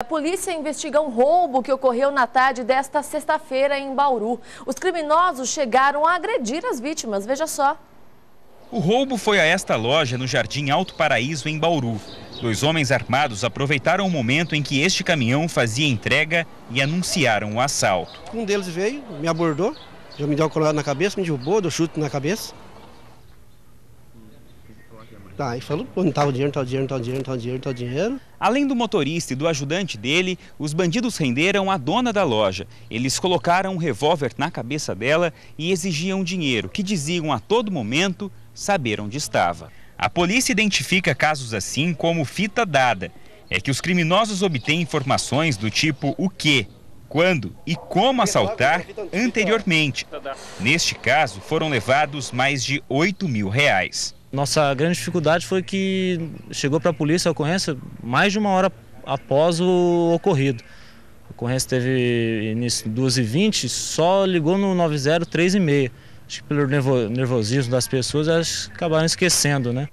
A polícia investiga um roubo que ocorreu na tarde desta sexta-feira em Bauru. Os criminosos chegaram a agredir as vítimas, veja só. O roubo foi a esta loja no Jardim Alto Paraíso, em Bauru. Dois homens armados aproveitaram o momento em que este caminhão fazia entrega e anunciaram o assalto. Um deles veio, me abordou, já me deu uma colorada na cabeça, me derrubou, deu chute na cabeça. Ah, e falando onde tá estava o dinheiro, tal tá dinheiro, tal dinheiro, tal dinheiro, tal dinheiro. Além do motorista e do ajudante dele, os bandidos renderam a dona da loja. Eles colocaram um revólver na cabeça dela e exigiam dinheiro, que diziam a todo momento saber onde estava. A polícia identifica casos assim como fita dada. É que os criminosos obtêm informações do tipo o que, quando e como assaltar anteriormente. Neste caso, foram levados mais de 8 mil reais. Nossa grande dificuldade foi que chegou para a polícia a ocorrência mais de uma hora após o ocorrido. A ocorrência teve início 2h20, só ligou no 903 e h 30 Acho que pelo nervosismo das pessoas, elas acabaram esquecendo, né?